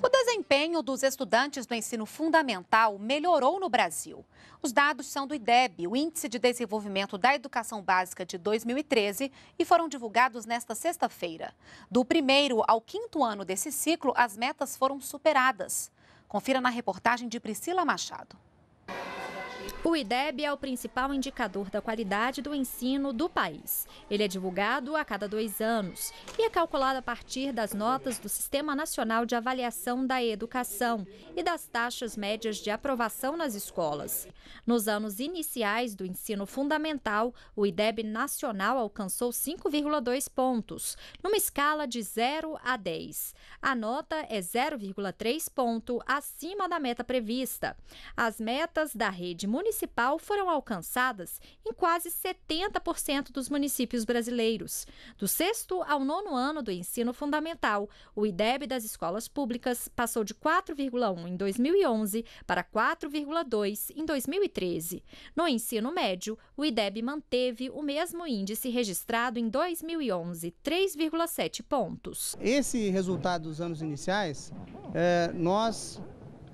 O desempenho dos estudantes do ensino fundamental melhorou no Brasil. Os dados são do IDEB, o Índice de Desenvolvimento da Educação Básica de 2013, e foram divulgados nesta sexta-feira. Do primeiro ao quinto ano desse ciclo, as metas foram superadas. Confira na reportagem de Priscila Machado. O IDEB é o principal indicador da qualidade do ensino do país. Ele é divulgado a cada dois anos e é calculado a partir das notas do Sistema Nacional de Avaliação da Educação e das taxas médias de aprovação nas escolas. Nos anos iniciais do ensino fundamental, o IDEB nacional alcançou 5,2 pontos, numa escala de 0 a 10. A nota é 0,3 ponto acima da meta prevista. As metas da rede municipal municipal foram alcançadas em quase 70% dos municípios brasileiros. Do sexto ao nono ano do ensino fundamental, o IDEB das escolas públicas passou de 4,1 em 2011 para 4,2 em 2013. No ensino médio, o IDEB manteve o mesmo índice registrado em 2011, 3,7 pontos. Esse resultado dos anos iniciais, é, nós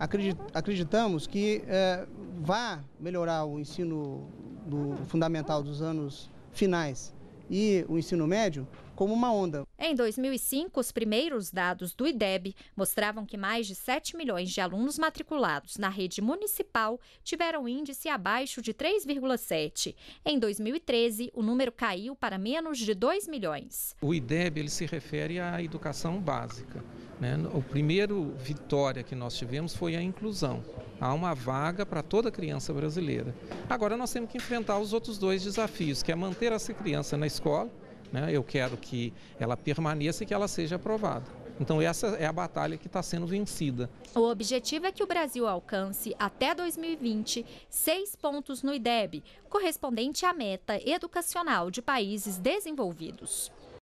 acreditamos que é, vá melhorar o ensino do fundamental dos anos finais e o ensino médio como uma onda. Em 2005, os primeiros dados do IDEB mostravam que mais de 7 milhões de alunos matriculados na rede municipal tiveram índice abaixo de 3,7. Em 2013, o número caiu para menos de 2 milhões. O IDEB ele se refere à educação básica. Né? O primeiro vitória que nós tivemos foi a inclusão. Há uma vaga para toda criança brasileira. Agora nós temos que enfrentar os outros dois desafios, que é manter essa criança na escola né? Eu quero que ela permaneça e que ela seja aprovada. Então, essa é a batalha que está sendo vencida. O objetivo é que o Brasil alcance, até 2020, seis pontos no IDEB, correspondente à meta educacional de países desenvolvidos.